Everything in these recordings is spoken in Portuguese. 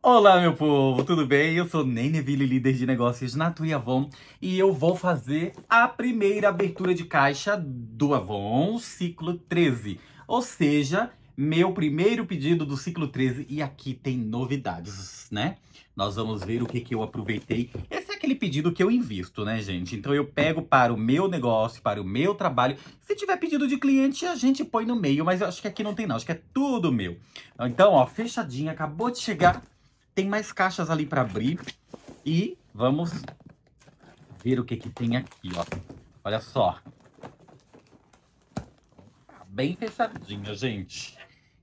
Olá, meu povo, tudo bem? Eu sou Neneville, líder de negócios na Tui Avon, e eu vou fazer a primeira abertura de caixa do Avon ciclo 13, ou seja, meu primeiro pedido do ciclo 13, e aqui tem novidades, né? Nós vamos ver o que, que eu aproveitei. Esse é aquele pedido que eu invisto, né, gente? Então eu pego para o meu negócio, para o meu trabalho. Se tiver pedido de cliente, a gente põe no meio, mas eu acho que aqui não tem não, acho que é tudo meu. Então, ó, fechadinha, acabou de chegar tem mais caixas ali para abrir. E vamos ver o que, que tem aqui, ó. Olha só. Tá bem fechadinho, gente.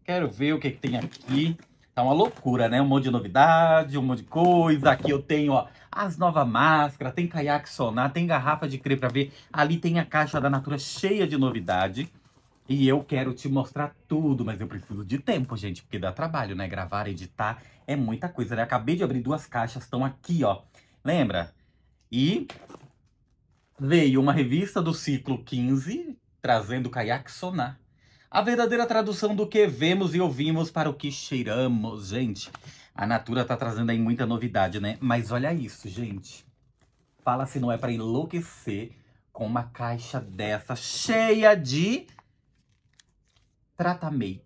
Quero ver o que, que tem aqui. Tá uma loucura, né? Um monte de novidade, um monte de coisa. Aqui eu tenho, ó, as novas máscaras, tem caiaque sonar, tem garrafa de crê pra ver. Ali tem a caixa da Natura cheia de novidade. E eu quero te mostrar tudo, mas eu preciso de tempo, gente, porque dá trabalho, né? Gravar, editar é muita coisa, né? Acabei de abrir duas caixas, estão aqui, ó. Lembra? E veio uma revista do ciclo 15 trazendo Kayak Sonar. A verdadeira tradução do que vemos e ouvimos para o que cheiramos, gente. A Natura tá trazendo aí muita novidade, né? Mas olha isso, gente. Fala se não é para enlouquecer com uma caixa dessa cheia de Trata Make.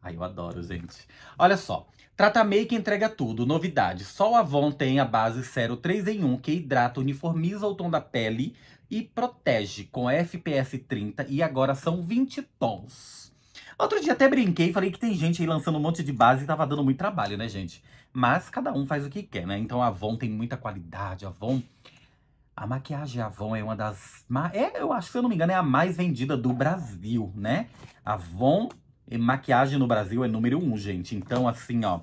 Ai, eu adoro, gente. Olha só. Trata Make entrega tudo. Novidade: só o Avon tem a base 03 em 1 que hidrata, uniformiza o tom da pele e protege com FPS 30 e agora são 20 tons. Outro dia até brinquei, e falei que tem gente aí lançando um monte de base e tava dando muito trabalho, né, gente? Mas cada um faz o que quer, né? Então a Avon tem muita qualidade, a Avon a maquiagem Avon é uma das... É, eu acho, se eu não me engano, é a mais vendida do Brasil, né? Avon e maquiagem no Brasil é número um, gente. Então, assim, ó,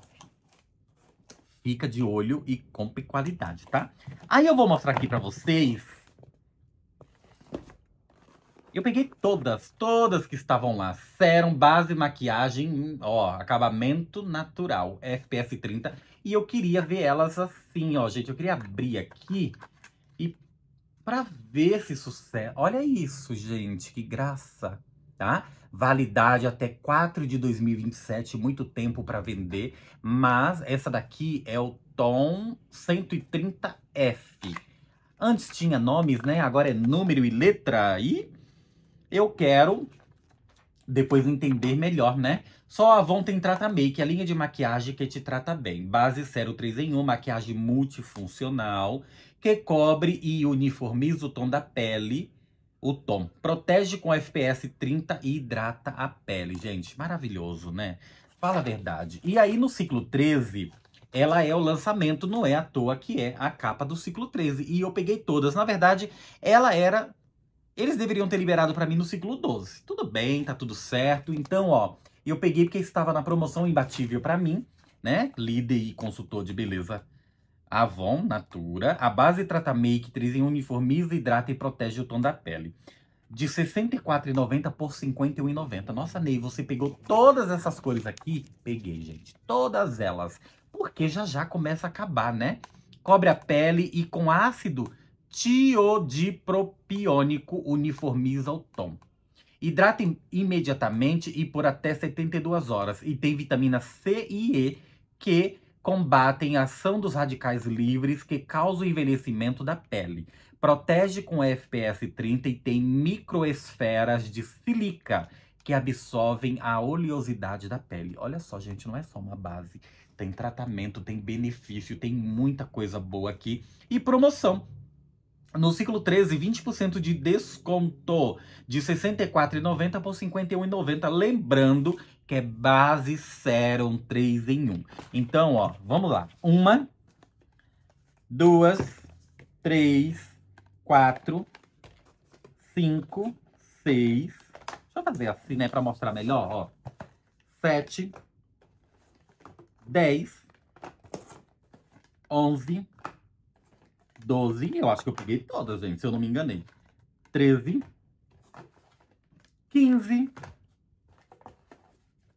fica de olho e compre qualidade, tá? Aí eu vou mostrar aqui pra vocês. Eu peguei todas, todas que estavam lá. Serum, base, maquiagem, ó, acabamento natural, FPS 30. E eu queria ver elas assim, ó, gente. Eu queria abrir aqui e para ver se sucesso, olha isso, gente, que graça, tá? Validade até 4 de 2027, muito tempo para vender, mas essa daqui é o Tom 130F. Antes tinha nomes, né? Agora é número e letra. E eu quero depois entender melhor, né? Só a Avon tem Trata Make, a linha de maquiagem que te trata bem. Base 03 em 1, maquiagem multifuncional que cobre e uniformiza o tom da pele, o tom. Protege com FPS 30 e hidrata a pele. Gente, maravilhoso, né? Fala a verdade. E aí, no ciclo 13, ela é o lançamento, não é à toa que é a capa do ciclo 13. E eu peguei todas. Na verdade, ela era... Eles deveriam ter liberado para mim no ciclo 12. Tudo bem, tá tudo certo. Então, ó, eu peguei porque estava na promoção imbatível para mim, né? Líder e consultor de beleza Avon Natura. A base trata 3 em uniformiza, hidrata e protege o tom da pele. De R$ 64,90 por R$ 51,90. Nossa, Ney, você pegou todas essas cores aqui? Peguei, gente. Todas elas. Porque já já começa a acabar, né? Cobre a pele e com ácido tiodipropiônico uniformiza o tom. Hidrata imediatamente e por até 72 horas. E tem vitamina C e E que combatem a ação dos radicais livres que causa o envelhecimento da pele. Protege com FPS 30 e tem microesferas de silica que absorvem a oleosidade da pele. Olha só, gente, não é só uma base. Tem tratamento, tem benefício, tem muita coisa boa aqui. E promoção. No ciclo 13, 20% de desconto de R$ 64,90 por R$ 51,90. Lembrando que é base serum 3 em 1. Então, ó, vamos lá. Uma, duas, três, quatro, cinco, seis. Deixa eu fazer assim, né, pra mostrar melhor, ó. Sete, dez, onze, doze. Eu acho que eu peguei todas, gente, se eu não me enganei. Treze, quinze.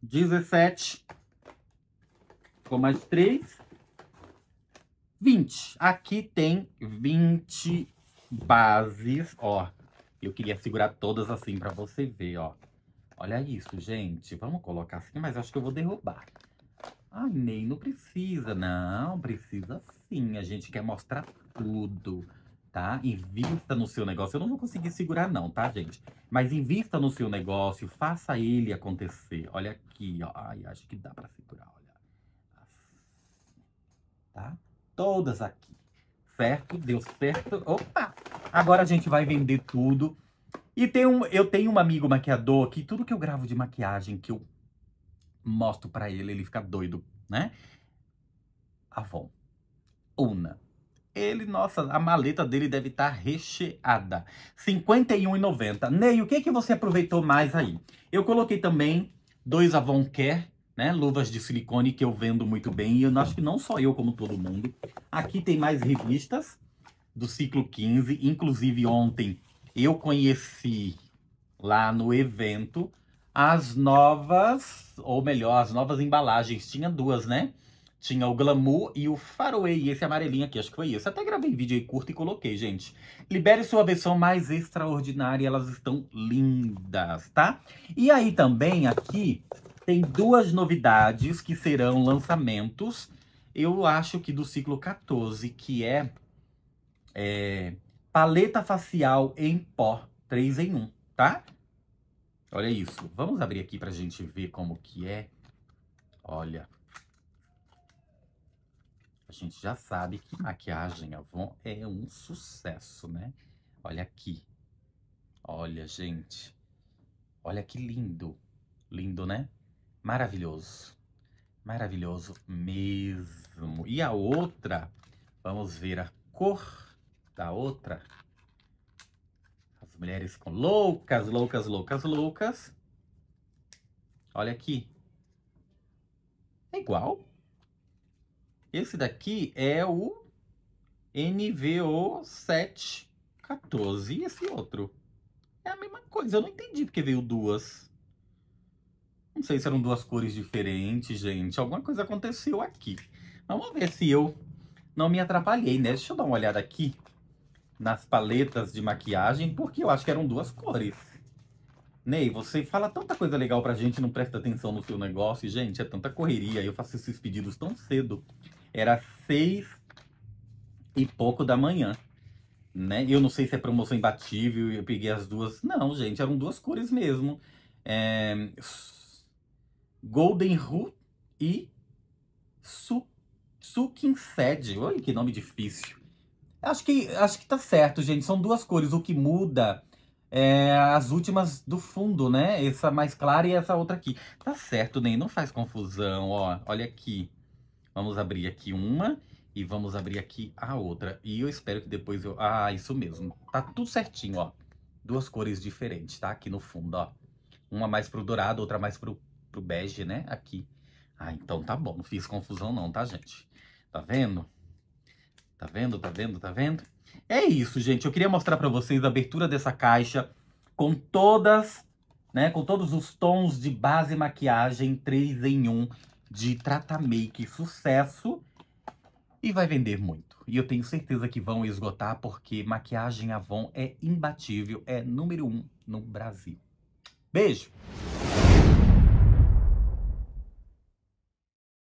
17, com mais 3, 20. Aqui tem 20 bases, ó. Eu queria segurar todas assim para você ver, ó. Olha isso, gente. Vamos colocar assim, mas acho que eu vou derrubar. Ai, nem não precisa. Não, precisa sim. A gente quer mostrar tudo. Tudo tá? Invista no seu negócio. Eu não vou conseguir segurar não, tá, gente? Mas invista no seu negócio, faça ele acontecer. Olha aqui, ó. Ai, acho que dá para segurar, olha. Assim, tá? Todas aqui. Certo? Deu certo. Opa! Agora a gente vai vender tudo. E tem um, eu tenho um amigo maquiador que tudo que eu gravo de maquiagem que eu mostro para ele, ele fica doido, né? Avon. Una ele, nossa, a maleta dele deve estar tá recheada. R$ 51,90. Ney, o que, que você aproveitou mais aí? Eu coloquei também dois Avon Care, né? Luvas de silicone que eu vendo muito bem. E eu acho que não só eu, como todo mundo. Aqui tem mais revistas do ciclo 15. Inclusive, ontem eu conheci lá no evento as novas, ou melhor, as novas embalagens. Tinha duas, né? Tinha o Glamour e o Faroe, esse amarelinho aqui, acho que foi isso. Até gravei vídeo aí curto e coloquei, gente. Libere sua versão mais extraordinária, elas estão lindas, tá? E aí também aqui tem duas novidades que serão lançamentos. Eu acho que do ciclo 14, que é, é paleta facial em pó 3 em 1, tá? Olha isso. Vamos abrir aqui pra gente ver como que é. Olha gente já sabe que maquiagem Avon é um sucesso, né? Olha aqui. Olha, gente. Olha que lindo. Lindo, né? Maravilhoso. Maravilhoso mesmo. E a outra, vamos ver a cor da outra. As mulheres ficam loucas, loucas, loucas, loucas. Olha aqui. É igual. Esse daqui é o NVO714. E esse outro? É a mesma coisa. Eu não entendi porque veio duas. Não sei se eram duas cores diferentes, gente. Alguma coisa aconteceu aqui. Vamos ver se eu não me atrapalhei, né? Deixa eu dar uma olhada aqui nas paletas de maquiagem, porque eu acho que eram duas cores. Ney, você fala tanta coisa legal pra gente, não presta atenção no seu negócio. Gente, é tanta correria, eu faço esses pedidos tão cedo era seis e pouco da manhã, né? Eu não sei se é promoção imbatível, eu peguei as duas. Não, gente, eram duas cores mesmo. É... Golden Root e Su... Sukin Sed. Olha que nome difícil. Acho que, acho que tá certo, gente. São duas cores. O que muda é as últimas do fundo, né? Essa mais clara e essa outra aqui. Tá certo, Ney. Não faz confusão, ó. Olha aqui. Vamos abrir aqui uma e vamos abrir aqui a outra. E eu espero que depois eu... Ah, isso mesmo. Tá tudo certinho, ó. Duas cores diferentes, tá? Aqui no fundo, ó. Uma mais pro dourado, outra mais pro, pro bege, né? Aqui. Ah, então tá bom. Não fiz confusão não, tá, gente? Tá vendo? Tá vendo, tá vendo, tá vendo? É isso, gente. Eu queria mostrar pra vocês a abertura dessa caixa com todas... Né, com todos os tons de base e maquiagem 3 em 1 de Trata Make Sucesso e vai vender muito. E eu tenho certeza que vão esgotar porque maquiagem Avon é imbatível, é número um no Brasil. Beijo!